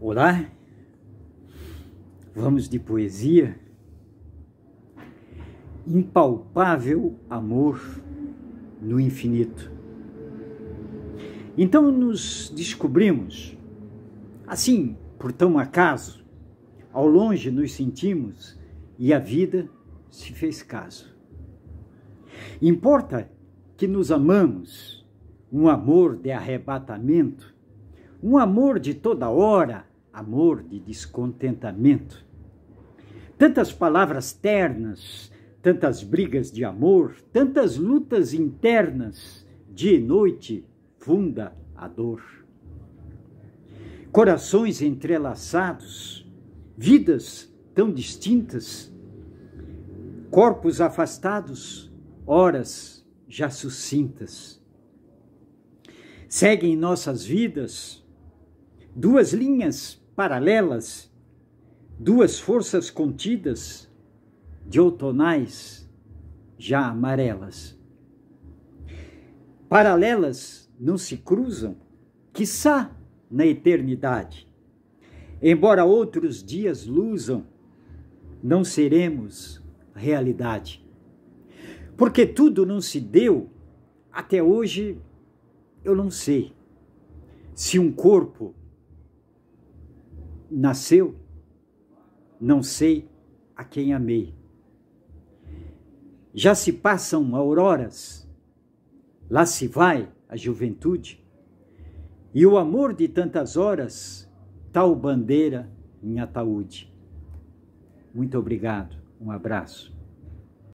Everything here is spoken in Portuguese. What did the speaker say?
Olá, vamos de poesia. Impalpável amor no infinito. Então nos descobrimos, assim, por tão acaso, ao longe nos sentimos e a vida se fez caso. Importa que nos amamos, um amor de arrebatamento um amor de toda hora, amor de descontentamento. Tantas palavras ternas, tantas brigas de amor, tantas lutas internas, dia e noite funda a dor. Corações entrelaçados, vidas tão distintas, corpos afastados, horas já sucintas. Seguem nossas vidas duas linhas paralelas, duas forças contidas de outonais já amarelas. Paralelas não se cruzam, quiçá na eternidade. Embora outros dias luzam, não seremos realidade. Porque tudo não se deu, até hoje eu não sei se um corpo nasceu, não sei a quem amei. Já se passam auroras, lá se vai a juventude, e o amor de tantas horas, tal bandeira em ataúde. Muito obrigado, um abraço.